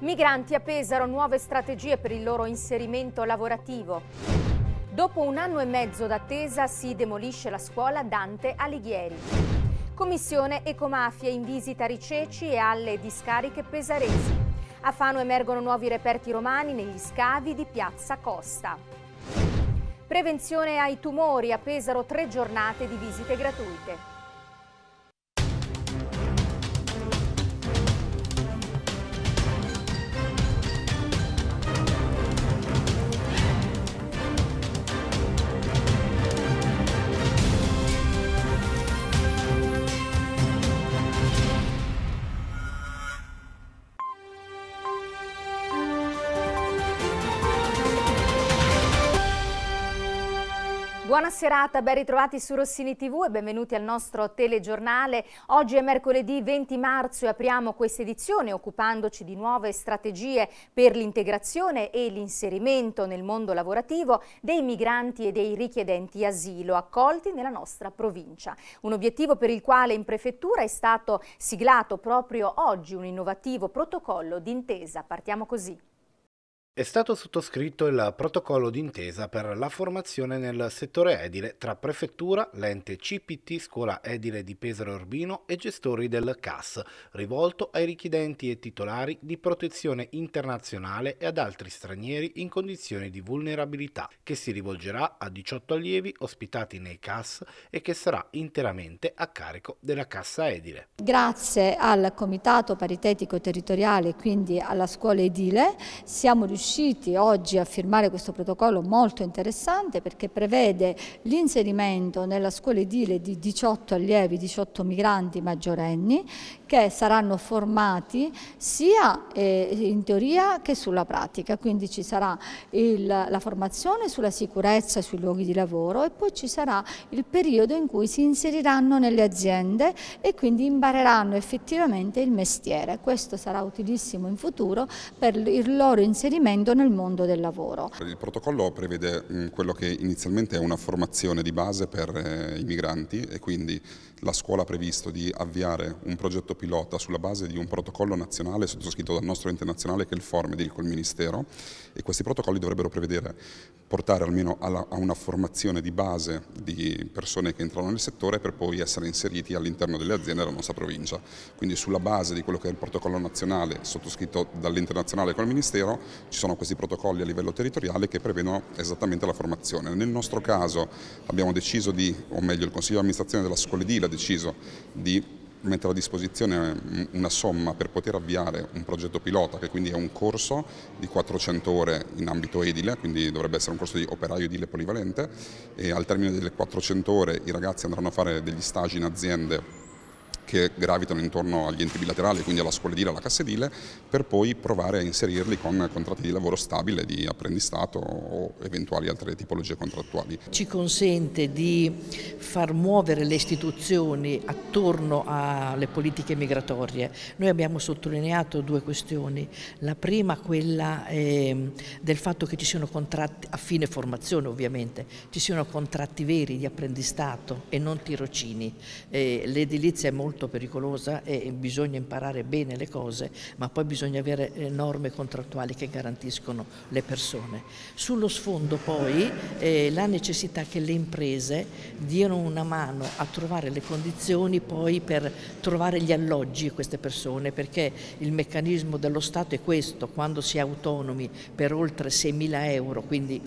Migranti a Pesaro, nuove strategie per il loro inserimento lavorativo. Dopo un anno e mezzo d'attesa si demolisce la scuola Dante Alighieri. Commissione Ecomafia in visita a Riceci e alle discariche pesaresi. A Fano emergono nuovi reperti romani negli scavi di Piazza Costa. Prevenzione ai tumori a Pesaro tre giornate di visite gratuite. Buona serata, ben ritrovati su Rossini TV e benvenuti al nostro telegiornale. Oggi è mercoledì 20 marzo e apriamo questa edizione occupandoci di nuove strategie per l'integrazione e l'inserimento nel mondo lavorativo dei migranti e dei richiedenti asilo accolti nella nostra provincia. Un obiettivo per il quale in prefettura è stato siglato proprio oggi un innovativo protocollo d'intesa. Partiamo così. È stato sottoscritto il protocollo d'intesa per la formazione nel settore edile tra Prefettura, l'ente CPT Scuola Edile di Pesaro Urbino e gestori del CAS, rivolto ai richiedenti e titolari di protezione internazionale e ad altri stranieri in condizioni di vulnerabilità, che si rivolgerà a 18 allievi ospitati nei CAS e che sarà interamente a carico della cassa edile. Grazie al Comitato Paritetico Territoriale, quindi alla scuola edile, siamo riusciti riusciti oggi a firmare questo protocollo molto interessante perché prevede l'inserimento nella scuola edile di 18 allievi, 18 migranti maggiorenni che saranno formati sia eh, in teoria che sulla pratica, quindi ci sarà il, la formazione sulla sicurezza sui luoghi di lavoro e poi ci sarà il periodo in cui si inseriranno nelle aziende e quindi impareranno effettivamente il mestiere. Questo sarà utilissimo in futuro per il loro inserimento nel mondo del lavoro. Il protocollo prevede mm, quello che inizialmente è una formazione di base per eh, i migranti e quindi la scuola ha previsto di avviare un progetto pilota sulla base di un protocollo nazionale sottoscritto dal nostro internazionale che è il Formedil col Ministero e questi protocolli dovrebbero prevedere portare almeno alla, a una formazione di base di persone che entrano nel settore per poi essere inseriti all'interno delle aziende della nostra provincia. Quindi sulla base di quello che è il protocollo nazionale sottoscritto dall'internazionale col Ministero ci sono questi protocolli a livello territoriale che prevedono esattamente la formazione. Nel nostro caso abbiamo deciso di, o meglio il Consiglio di amministrazione della Scuola Edile ha deciso di mettere a disposizione eh, una somma per poter avviare un progetto pilota che quindi è un corso di 400 ore in ambito edile, quindi dovrebbe essere un corso di operaio edile polivalente e al termine delle 400 ore i ragazzi andranno a fare degli stagi in aziende che gravitano intorno agli enti bilaterali, quindi alla scuola edile alla cassa edile, per poi provare a inserirli con contratti di lavoro stabile, di apprendistato o eventuali altre tipologie contrattuali. Ci consente di far muovere le istituzioni attorno alle politiche migratorie. Noi abbiamo sottolineato due questioni, la prima quella eh, del fatto che ci siano contratti a fine formazione ovviamente, ci siano contratti veri di apprendistato e non tirocini. Eh, l'edilizia è molto molto pericolosa e bisogna imparare bene le cose, ma poi bisogna avere eh, norme contrattuali che garantiscono le persone. Sullo sfondo poi eh, la necessità che le imprese diano una mano a trovare le condizioni poi per trovare gli alloggi a queste persone, perché il meccanismo dello Stato è questo, quando si è autonomi per oltre 6.000 euro, quindi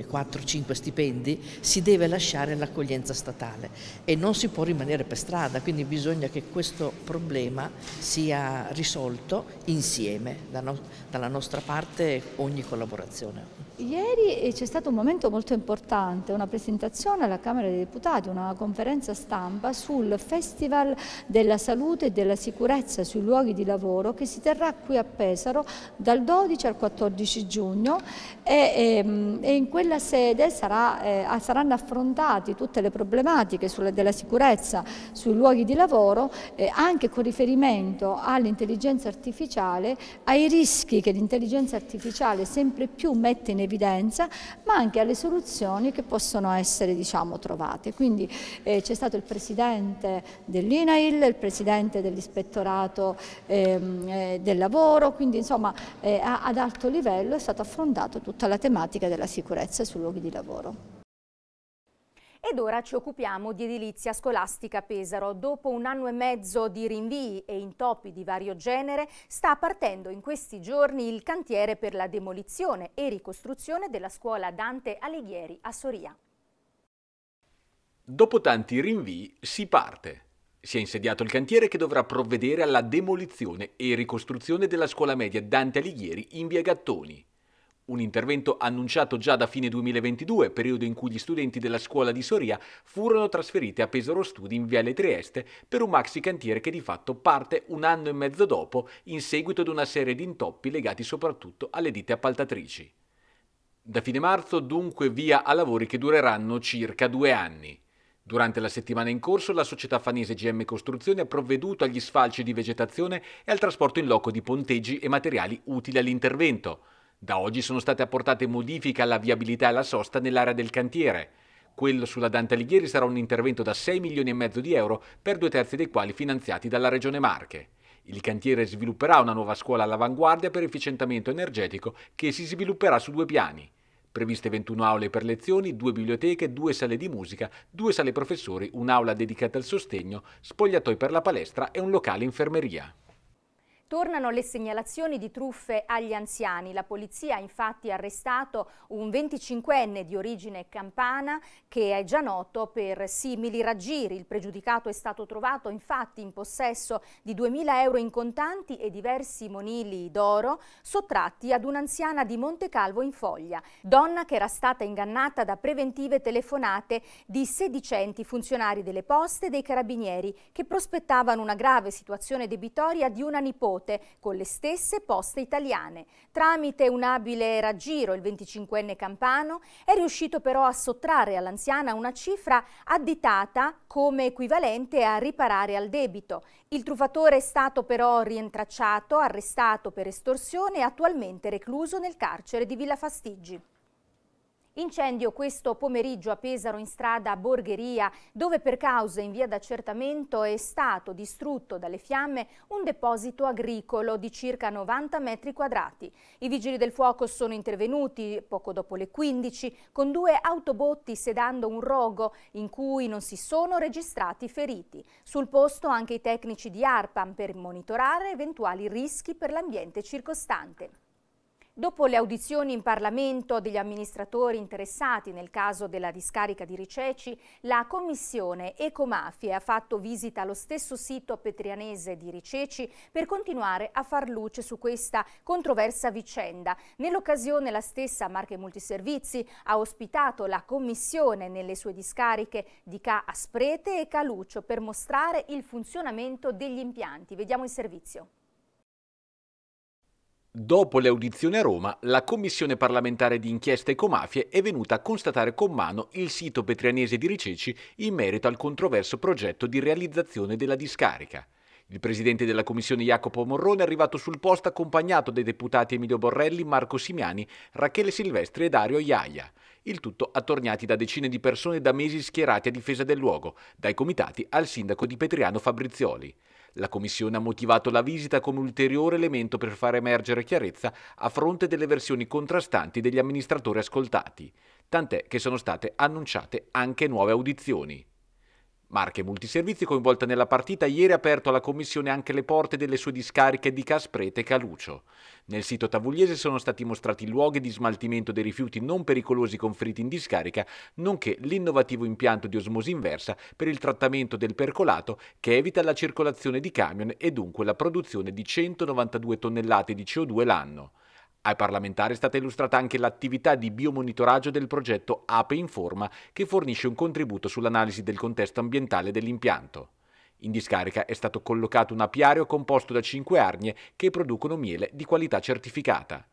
4-5 eh, stipendi, si deve lasciare l'accoglienza statale e non si può rimanere per strada, quindi bisogna che questo problema sia risolto insieme, dalla nostra parte ogni collaborazione. Ieri c'è stato un momento molto importante, una presentazione alla Camera dei Deputati, una conferenza stampa sul Festival della Salute e della Sicurezza sui luoghi di lavoro che si terrà qui a Pesaro dal 12 al 14 giugno e, e, ehm, e in quella sede sarà, eh, saranno affrontati tutte le problematiche sulle, della sicurezza sui luoghi di lavoro eh, anche con riferimento all'intelligenza artificiale, ai rischi che l'intelligenza artificiale sempre più mette in evidenza, ma anche alle soluzioni che possono essere diciamo, trovate. Quindi eh, c'è stato il presidente dell'INAIL, il presidente dell'ispettorato ehm, eh, del lavoro, quindi insomma eh, ad alto livello è stata affrontata tutta la tematica della sicurezza sui luoghi di lavoro. Ed ora ci occupiamo di edilizia scolastica Pesaro. Dopo un anno e mezzo di rinvii e intoppi di vario genere, sta partendo in questi giorni il cantiere per la demolizione e ricostruzione della scuola Dante Alighieri a Soria. Dopo tanti rinvii si parte. Si è insediato il cantiere che dovrà provvedere alla demolizione e ricostruzione della scuola media Dante Alighieri in via Gattoni. Un intervento annunciato già da fine 2022, periodo in cui gli studenti della scuola di Soria furono trasferiti a Pesaro Studi in Viale Trieste per un maxi cantiere che di fatto parte un anno e mezzo dopo in seguito ad una serie di intoppi legati soprattutto alle ditte appaltatrici. Da fine marzo dunque via a lavori che dureranno circa due anni. Durante la settimana in corso la società fanese GM Costruzioni ha provveduto agli sfalci di vegetazione e al trasporto in loco di ponteggi e materiali utili all'intervento. Da oggi sono state apportate modifiche alla viabilità e alla sosta nell'area del cantiere. Quello sulla Dante Alighieri sarà un intervento da 6 milioni e mezzo di euro, per due terzi dei quali finanziati dalla Regione Marche. Il cantiere svilupperà una nuova scuola all'avanguardia per efficientamento energetico che si svilupperà su due piani. Previste 21 aule per lezioni, due biblioteche, due sale di musica, due sale professori, un'aula dedicata al sostegno, spogliatoi per la palestra e un locale infermeria. Tornano le segnalazioni di truffe agli anziani. La polizia ha infatti arrestato un 25enne di origine campana che è già noto per simili raggiri. Il pregiudicato è stato trovato infatti in possesso di 2.000 euro in contanti e diversi monili d'oro sottratti ad un'anziana di Montecalvo in Foglia, donna che era stata ingannata da preventive telefonate di sedicenti funzionari delle poste e dei carabinieri che prospettavano una grave situazione debitoria di una nipote note con le stesse poste italiane. Tramite un abile raggiro, il 25enne campano è riuscito però a sottrarre all'anziana una cifra additata come equivalente a riparare al debito. Il truffatore è stato però rientracciato, arrestato per estorsione e attualmente recluso nel carcere di Villa Fastiggi. Incendio questo pomeriggio a Pesaro in strada Borgheria, dove per cause in via d'accertamento è stato distrutto dalle fiamme un deposito agricolo di circa 90 metri quadrati. I vigili del fuoco sono intervenuti poco dopo le 15 con due autobotti sedando un rogo in cui non si sono registrati feriti. Sul posto anche i tecnici di ARPAM per monitorare eventuali rischi per l'ambiente circostante. Dopo le audizioni in Parlamento degli amministratori interessati nel caso della discarica di Riceci, la commissione Ecomafie ha fatto visita allo stesso sito petrianese di Riceci per continuare a far luce su questa controversa vicenda. Nell'occasione la stessa Marche Multiservizi ha ospitato la commissione nelle sue discariche di Ca Asprete e Caluccio per mostrare il funzionamento degli impianti. Vediamo il servizio. Dopo le audizioni a Roma, la Commissione parlamentare di inchiesta Ecomafie è venuta a constatare con mano il sito petrianese di Riceci in merito al controverso progetto di realizzazione della discarica. Il presidente della Commissione Jacopo Morrone è arrivato sul posto accompagnato dai deputati Emilio Borrelli, Marco Simiani, Rachele Silvestri e Dario Iaia. Il tutto attorniati da decine di persone da mesi schierate a difesa del luogo, dai comitati al sindaco di Petriano Fabrizioli. La Commissione ha motivato la visita come ulteriore elemento per far emergere chiarezza a fronte delle versioni contrastanti degli amministratori ascoltati, tant'è che sono state annunciate anche nuove audizioni. Marche Multiservizi coinvolta nella partita ieri ha aperto alla Commissione anche le porte delle sue discariche di Casprete e Calucio. Nel sito tavugliese sono stati mostrati luoghi di smaltimento dei rifiuti non pericolosi conferiti in discarica, nonché l'innovativo impianto di osmosi inversa per il trattamento del percolato che evita la circolazione di camion e dunque la produzione di 192 tonnellate di CO2 l'anno. Ai parlamentari è stata illustrata anche l'attività di biomonitoraggio del progetto Ape in Forma, che fornisce un contributo sull'analisi del contesto ambientale dell'impianto. In discarica è stato collocato un apiario composto da cinque arnie che producono miele di qualità certificata.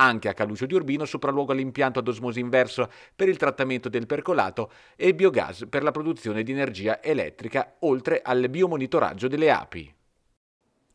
Anche a Calucio di Urbino sopralluoga l'impianto ad osmosi inverso per il trattamento del percolato e biogas per la produzione di energia elettrica, oltre al biomonitoraggio delle api.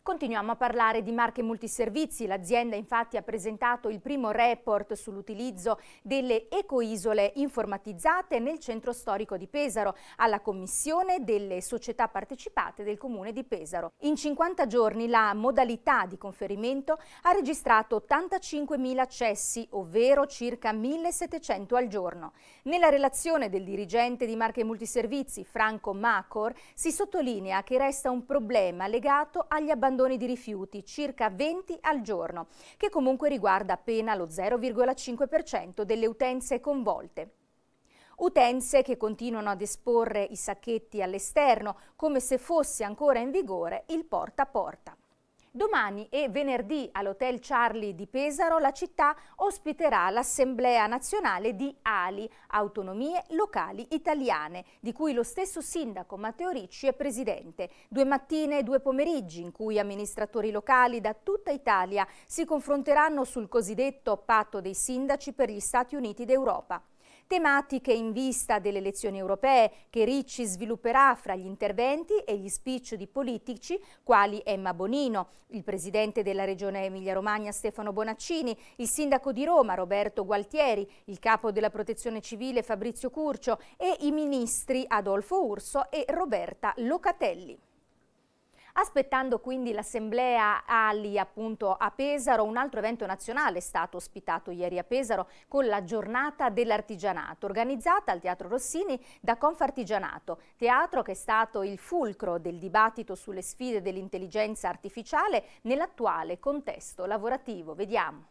Continuiamo a parlare di marche multiservizi. L'azienda infatti ha presentato il primo report sull'utilizzo delle ecoisole informatizzate nel centro storico di Pesaro alla commissione delle società partecipate del comune di Pesaro. In 50 giorni la modalità di conferimento ha registrato 85.000 accessi, ovvero circa 1.700 al giorno. Nella relazione del dirigente di marche multiservizi, Franco Macor, si sottolinea che resta un problema legato agli abbandoni abbandoni di rifiuti, circa 20 al giorno, che comunque riguarda appena lo 0,5% delle utenze coinvolte. Utenze che continuano ad esporre i sacchetti all'esterno, come se fosse ancora in vigore il porta a porta. Domani e venerdì all'Hotel Charlie di Pesaro la città ospiterà l'Assemblea nazionale di ALI, Autonomie Locali Italiane, di cui lo stesso sindaco Matteo Ricci è presidente. Due mattine e due pomeriggi in cui amministratori locali da tutta Italia si confronteranno sul cosiddetto patto dei sindaci per gli Stati Uniti d'Europa tematiche in vista delle elezioni europee che Ricci svilupperà fra gli interventi e gli speech di politici quali Emma Bonino, il presidente della regione Emilia-Romagna Stefano Bonaccini, il sindaco di Roma Roberto Gualtieri, il capo della protezione civile Fabrizio Curcio e i ministri Adolfo Urso e Roberta Locatelli. Aspettando quindi l'assemblea Ali appunto a Pesaro, un altro evento nazionale è stato ospitato ieri a Pesaro con la giornata dell'artigianato organizzata al Teatro Rossini da Confartigianato, teatro che è stato il fulcro del dibattito sulle sfide dell'intelligenza artificiale nell'attuale contesto lavorativo. Vediamo.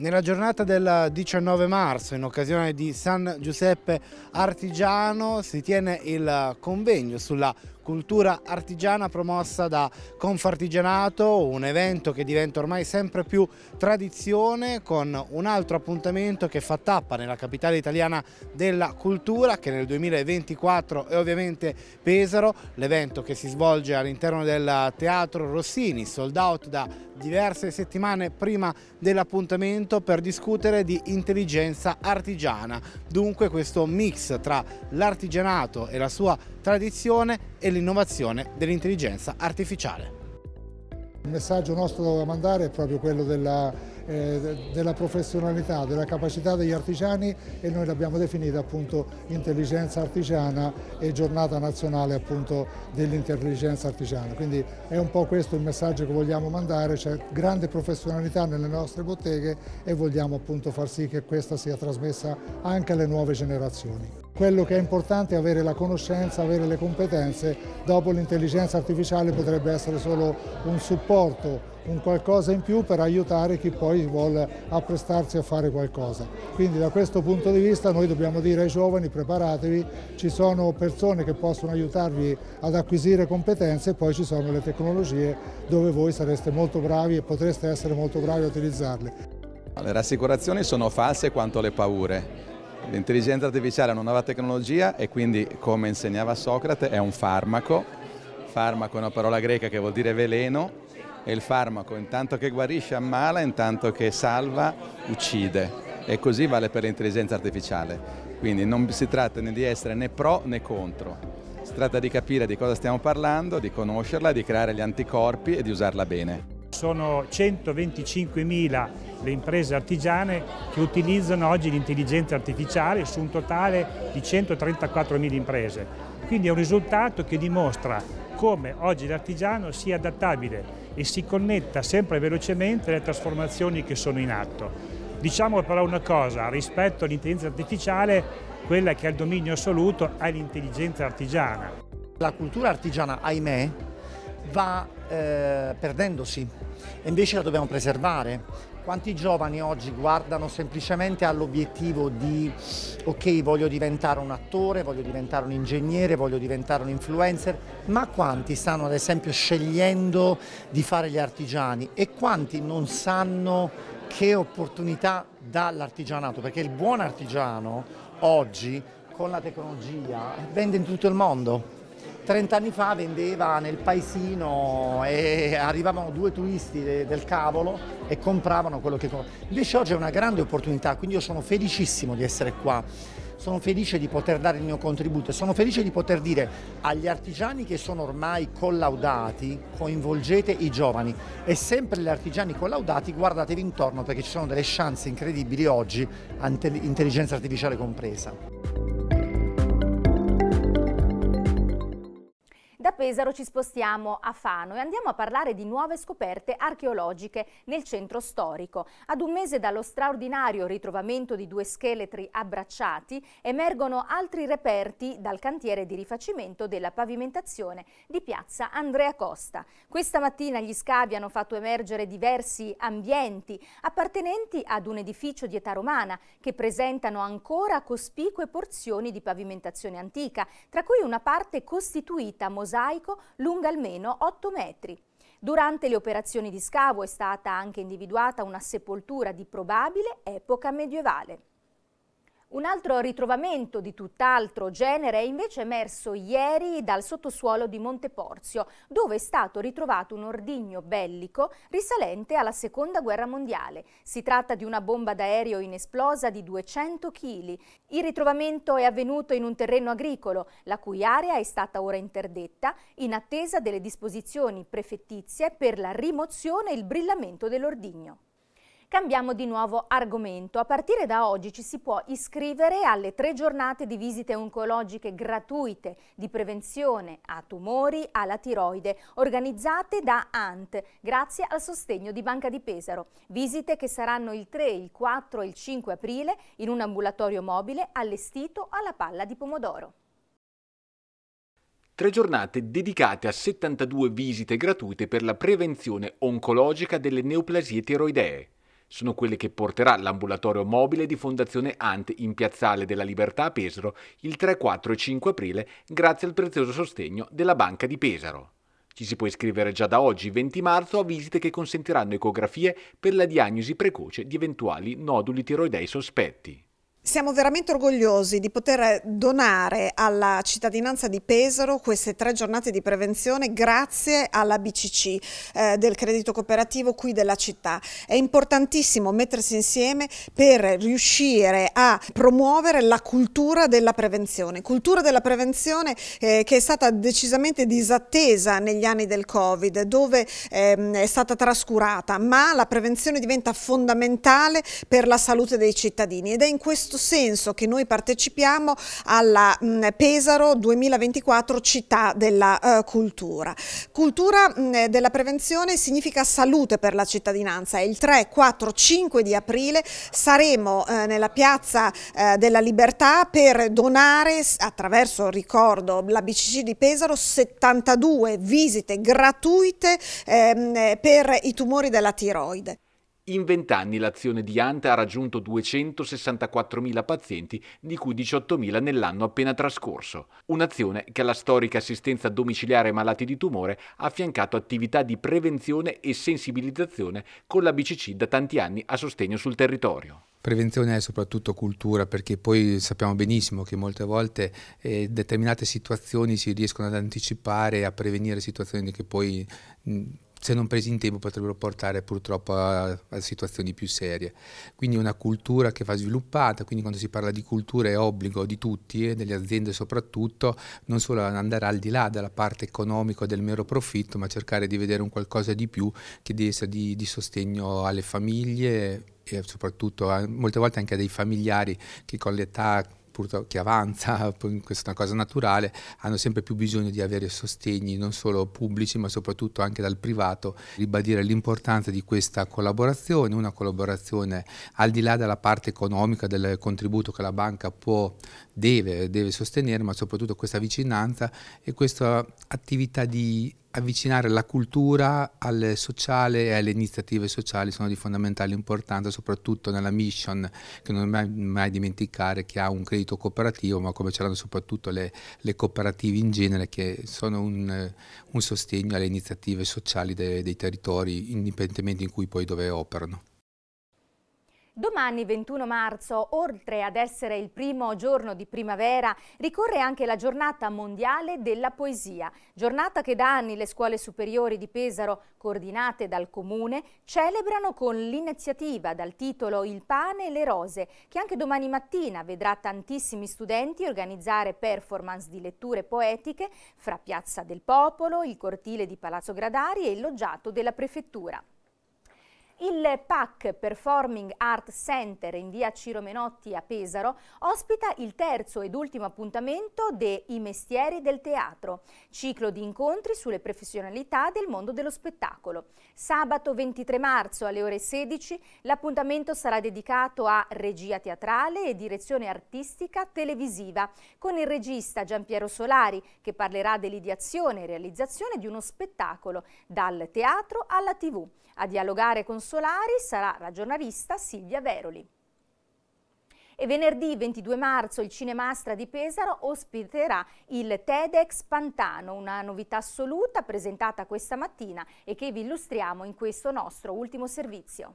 Nella giornata del 19 marzo, in occasione di San Giuseppe Artigiano, si tiene il convegno sulla cultura artigiana promossa da Confartigianato, un evento che diventa ormai sempre più tradizione con un altro appuntamento che fa tappa nella capitale italiana della cultura che nel 2024 è ovviamente Pesaro, l'evento che si svolge all'interno del Teatro Rossini, sold out da diverse settimane prima dell'appuntamento per discutere di intelligenza artigiana, dunque questo mix tra l'artigianato e la sua tradizione e l'innovazione dell'intelligenza artificiale. Il messaggio nostro da mandare è proprio quello della eh, della professionalità, della capacità degli artigiani e noi l'abbiamo definita appunto intelligenza artigiana e giornata nazionale appunto dell'intelligenza artigiana. Quindi è un po' questo il messaggio che vogliamo mandare, c'è grande professionalità nelle nostre botteghe e vogliamo appunto far sì che questa sia trasmessa anche alle nuove generazioni quello che è importante è avere la conoscenza, avere le competenze, dopo l'intelligenza artificiale potrebbe essere solo un supporto un qualcosa in più per aiutare chi poi vuole apprestarsi a fare qualcosa. Quindi da questo punto di vista noi dobbiamo dire ai giovani preparatevi, ci sono persone che possono aiutarvi ad acquisire competenze e poi ci sono le tecnologie dove voi sareste molto bravi e potreste essere molto bravi a utilizzarle. Le rassicurazioni sono false quanto le paure. L'intelligenza artificiale è una nuova tecnologia e quindi, come insegnava Socrate, è un farmaco. Farmaco è una parola greca che vuol dire veleno e il farmaco intanto che guarisce ammala, intanto che salva uccide e così vale per l'intelligenza artificiale. Quindi non si tratta né di essere né pro né contro, si tratta di capire di cosa stiamo parlando, di conoscerla, di creare gli anticorpi e di usarla bene. Sono 125.000 le imprese artigiane che utilizzano oggi l'intelligenza artificiale su un totale di 134.000 imprese. Quindi è un risultato che dimostra come oggi l'artigiano sia adattabile e si connetta sempre velocemente alle trasformazioni che sono in atto. Diciamo però una cosa, rispetto all'intelligenza artificiale, quella che ha il dominio assoluto è l'intelligenza artigiana. La cultura artigiana, ahimè, va eh, perdendosi e invece la dobbiamo preservare quanti giovani oggi guardano semplicemente all'obiettivo di ok voglio diventare un attore, voglio diventare un ingegnere, voglio diventare un influencer, ma quanti stanno ad esempio scegliendo di fare gli artigiani e quanti non sanno che opportunità dà l'artigianato? Perché il buon artigiano oggi con la tecnologia vende in tutto il mondo 30 anni fa vendeva nel paesino e arrivavano due turisti de, del cavolo e compravano quello che compravano. Invece oggi è una grande opportunità, quindi io sono felicissimo di essere qua. Sono felice di poter dare il mio contributo e sono felice di poter dire agli artigiani che sono ormai collaudati, coinvolgete i giovani e sempre gli artigiani collaudati guardatevi intorno perché ci sono delle chance incredibili oggi, intelligenza artificiale compresa. Pesaro ci spostiamo a Fano e andiamo a parlare di nuove scoperte archeologiche nel centro storico. Ad un mese dallo straordinario ritrovamento di due scheletri abbracciati emergono altri reperti dal cantiere di rifacimento della pavimentazione di piazza Andrea Costa. Questa mattina gli scavi hanno fatto emergere diversi ambienti appartenenti ad un edificio di età romana che presentano ancora cospicue porzioni di pavimentazione antica, tra cui una parte costituita mosaica ebraico lunga almeno 8 metri. Durante le operazioni di scavo è stata anche individuata una sepoltura di probabile epoca medievale. Un altro ritrovamento di tutt'altro genere è invece emerso ieri dal sottosuolo di Monteporzio, dove è stato ritrovato un ordigno bellico risalente alla Seconda Guerra Mondiale. Si tratta di una bomba d'aereo inesplosa di 200 kg. Il ritrovamento è avvenuto in un terreno agricolo, la cui area è stata ora interdetta, in attesa delle disposizioni prefettizie per la rimozione e il brillamento dell'ordigno. Cambiamo di nuovo argomento. A partire da oggi ci si può iscrivere alle tre giornate di visite oncologiche gratuite di prevenzione a tumori alla tiroide organizzate da ANT grazie al sostegno di Banca di Pesaro. Visite che saranno il 3, il 4 e il 5 aprile in un ambulatorio mobile allestito alla palla di pomodoro. Tre giornate dedicate a 72 visite gratuite per la prevenzione oncologica delle neoplasie tiroidee sono quelle che porterà l'ambulatorio mobile di Fondazione Ant in Piazzale della Libertà a Pesaro il 3, 4 e 5 aprile grazie al prezioso sostegno della Banca di Pesaro. Ci si può iscrivere già da oggi, 20 marzo, a visite che consentiranno ecografie per la diagnosi precoce di eventuali noduli tiroidei sospetti. Siamo veramente orgogliosi di poter donare alla cittadinanza di Pesaro queste tre giornate di prevenzione grazie alla BCC eh, del credito cooperativo qui della città. È importantissimo mettersi insieme per riuscire a promuovere la cultura della prevenzione, cultura della prevenzione eh, che è stata decisamente disattesa negli anni del Covid, dove ehm, è stata trascurata, ma la prevenzione diventa fondamentale per la salute dei cittadini ed è in questo questo senso che noi partecipiamo alla mh, mm, Pesaro 2024 Città della eh, Cultura. Cultura mh, mm, eh, della prevenzione significa salute per la cittadinanza. Il 3, 4, 5 di aprile saremo eh, nella Piazza eh, della Libertà per donare attraverso, ricordo, la BCC di Pesaro 72 visite gratuite ehm, per i tumori della tiroide. In 20 anni l'azione di Ante ha raggiunto 264.000 pazienti, di cui 18.000 nell'anno appena trascorso. Un'azione che alla storica assistenza domiciliare ai malati di tumore ha affiancato attività di prevenzione e sensibilizzazione con la BCC da tanti anni a sostegno sul territorio. Prevenzione è soprattutto cultura perché poi sappiamo benissimo che molte volte eh, determinate situazioni si riescono ad anticipare e a prevenire situazioni che poi mh, se non presi in tempo potrebbero portare purtroppo a, a, situazioni più serie. Quindi è una cultura che va sviluppata, quindi quando si parla di cultura è obbligo di tutti e eh, delle aziende soprattutto, non solo andare al di là della parte economica del mero profitto, ma cercare di vedere un qualcosa di più che deve essere di, di sostegno alle famiglie e soprattutto a, molte volte anche a dei familiari che con l'età che avanza, questa è una cosa naturale, hanno sempre più bisogno di avere sostegni non solo pubblici ma soprattutto anche dal privato, ribadire l'importanza di questa collaborazione, una collaborazione al di là della parte economica del contributo che la banca può deve, deve sostenere, ma soprattutto questa vicinanza e questa attività di avvicinare la cultura al sociale e alle iniziative sociali sono di fondamentale importanza, soprattutto nella mission che non mai, mai dimenticare che ha un credito cooperativo, ma come ce l'hanno soprattutto le, le cooperative in genere che sono un, un sostegno alle iniziative sociali dei, dei territori, indipendentemente in cui poi dove operano. Domani 21 marzo, oltre ad essere il primo giorno di primavera, ricorre anche la giornata mondiale della poesia, giornata che da anni le scuole superiori di Pesaro, coordinate dal comune, celebrano con l'iniziativa dal titolo Il pane e le rose, che anche domani mattina vedrà tantissimi studenti organizzare performance di letture poetiche fra Piazza del Popolo, il cortile di Palazzo Gradari e il loggiato della prefettura. Il PAC Performing Art Center in via Ciro Menotti a Pesaro ospita il terzo ed ultimo appuntamento de I mestieri del teatro, ciclo di incontri sulle professionalità del mondo dello spettacolo. Sabato 23 marzo alle ore 16 l'appuntamento sarà dedicato a regia teatrale e direzione artistica televisiva con il regista Giampiero Solari che parlerà dell'ideazione e realizzazione di uno spettacolo dal teatro alla tv. A dialogare con Solari sarà la giornalista Silvia Veroli. E venerdì 22 marzo il Cinemastra di Pesaro ospiterà il TEDx Pantano, una novità assoluta presentata questa mattina e che vi illustriamo in questo nostro ultimo servizio.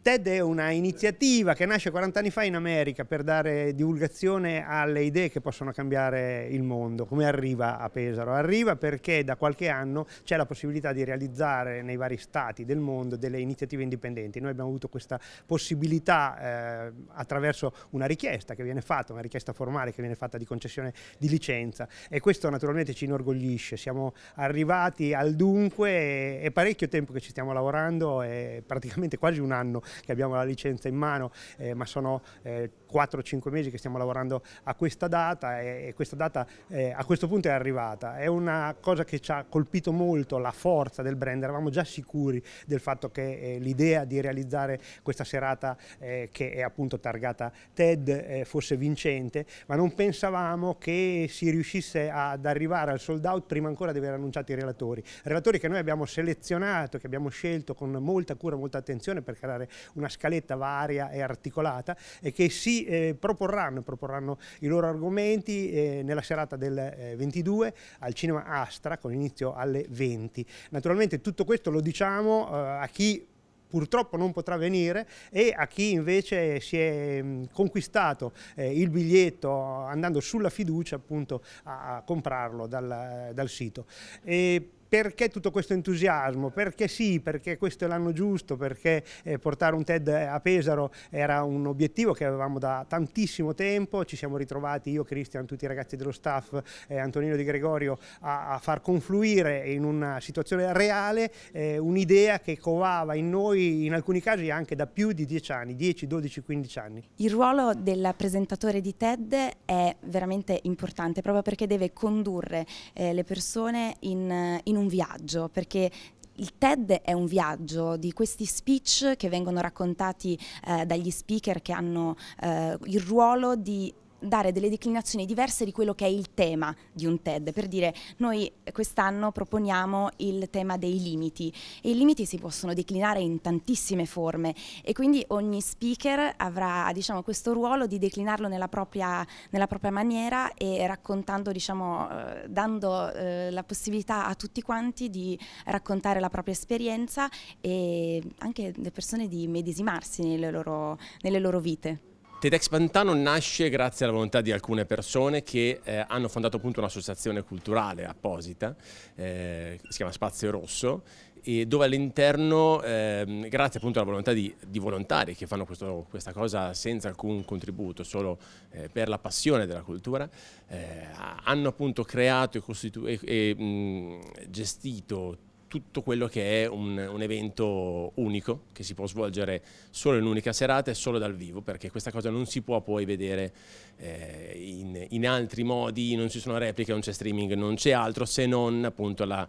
TED è una iniziativa che nasce 40 anni fa in America per dare divulgazione alle idee che possono cambiare il mondo. Come arriva a Pesaro? Arriva perché da qualche anno c'è la possibilità di realizzare nei vari stati del mondo delle iniziative indipendenti. Noi abbiamo avuto questa possibilità eh, attraverso una richiesta che viene fatta, una richiesta formale che viene fatta di concessione di licenza e questo naturalmente ci inorgoglisce. Siamo arrivati al dunque, è parecchio tempo che ci stiamo lavorando, è praticamente quasi un anno che abbiamo la licenza in mano, eh, ma sono eh, 4-5 mesi che stiamo lavorando a questa data e, e questa data eh, a questo punto è arrivata. È una cosa che ci ha colpito molto, la forza del brand, eravamo già sicuri del fatto che eh, l'idea di realizzare questa serata eh, che è appunto targata TED eh, fosse vincente, ma non pensavamo che si riuscisse ad arrivare al sold out prima ancora di aver annunciato i relatori. Relatori che noi abbiamo selezionato, che abbiamo scelto con molta cura, molta attenzione per creare una scaletta varia e articolata e che si eh, proporranno, proporranno, i loro argomenti eh, nella serata del 22 eh, al cinema Astra con inizio alle 20. Naturalmente tutto questo lo diciamo eh, a chi purtroppo non potrà venire e a chi invece si è mm, conquistato eh, il biglietto andando sulla fiducia appunto a, a comprarlo dal, dal sito. E perché tutto questo entusiasmo, perché sì, perché questo è l'anno giusto, perché eh, portare un TED a Pesaro era un obiettivo che avevamo da tantissimo tempo, ci siamo ritrovati io, Cristian, tutti i ragazzi dello staff, eh, Antonino Di Gregorio a, a, far confluire in una situazione reale eh, un'idea che covava in noi in alcuni casi anche da più di 10 anni, 10, 12, 15 anni. Il ruolo del presentatore di TED è veramente importante proprio perché deve condurre eh, le persone in, in un viaggio, perché il TED è un viaggio di questi speech che vengono raccontati eh, dagli speaker che hanno eh, il ruolo di dare delle declinazioni diverse di quello che è il tema di un TED. Per dire, noi quest'anno proponiamo il tema dei limiti e i limiti si possono declinare in tantissime forme e quindi ogni speaker avrà diciamo, questo ruolo di declinarlo nella propria, nella propria maniera e raccontando, diciamo, eh, dando eh, la possibilità a tutti quanti di raccontare la propria esperienza e anche le persone di medesimarsi nelle loro, nelle loro vite. TEDx Pantano nasce grazie alla volontà di alcune persone che eh, hanno fondato appunto un'associazione culturale apposita, eh, si chiama Spazio Rosso, e dove all'interno, eh, grazie appunto alla volontà di, di volontari che fanno questo, questa cosa senza alcun contributo, solo eh, per la passione della cultura, eh, hanno appunto creato e, e, e mh, gestito tutto quello che è un, un, evento unico che si può svolgere solo in un'unica serata e solo dal vivo perché questa cosa non si può poi vedere eh, in, in altri modi, non ci sono repliche, non c'è streaming, non c'è altro se non appunto la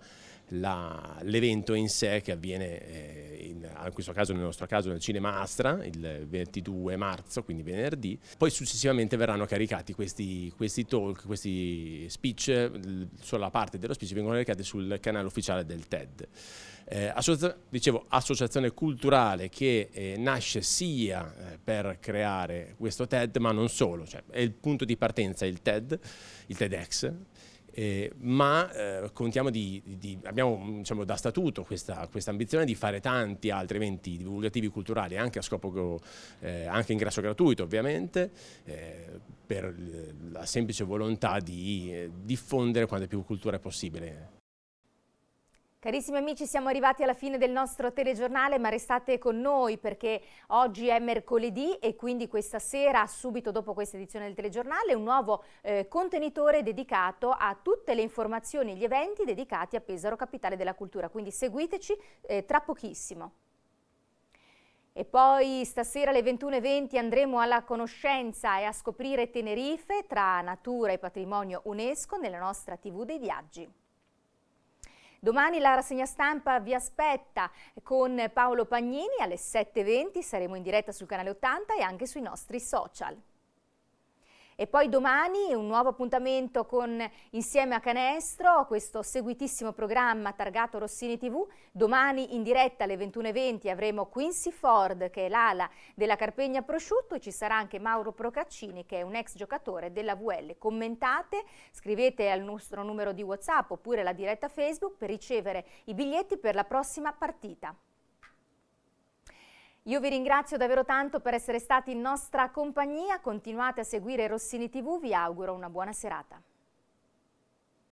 la, l'evento in sé che avviene, eh, in, in, questo caso nel nostro caso, nel Cinema Astra il 22 marzo, quindi venerdì. Poi successivamente verranno caricati questi, questi talk, questi speech, sulla parte dello speech vengono caricati sul canale ufficiale del TED. Eh, associa- dicevo, associazione culturale che eh, nasce sia eh, per creare questo TED, ma non solo, cioè, è il punto di partenza il TED, il TEDx, eh, ma eh, di, di, abbiamo mm, diciamo, da statuto questa, questa, ambizione di fare tanti altri eventi divulgativi culturali anche a scopo, eh, anche ingresso gratuito ovviamente, eh, per la semplice volontà di eh, diffondere quanta più cultura è possibile. Carissimi amici, siamo arrivati alla fine del nostro telegiornale, ma restate con noi perché oggi è mercoledì e quindi questa sera, subito dopo questa edizione del telegiornale, un nuovo eh, contenitore dedicato a tutte le informazioni e gli eventi dedicati a Pesaro, capitale della cultura. Quindi seguiteci eh, tra pochissimo. E poi stasera alle 21.20 andremo alla conoscenza e a scoprire Tenerife tra natura e patrimonio UNESCO nella nostra TV dei viaggi. Domani la rassegna stampa vi aspetta con Paolo Pagnini alle 7.20, saremo in diretta sul canale 80 e anche sui nostri social. E poi domani un nuovo appuntamento con Insieme a Canestro, questo seguitissimo programma targato Rossini TV. Domani in diretta alle 21.20 avremo Quincy Ford, che è l'ala della Carpegna Prosciutto, e ci sarà anche Mauro Procaccini, che è un ex giocatore della VL. Commentate, scrivete al nostro numero di WhatsApp oppure alla diretta Facebook per ricevere i biglietti per la prossima partita. Io vi ringrazio davvero tanto per essere stati in nostra compagnia, continuate a seguire Rossini TV, vi auguro una buona serata.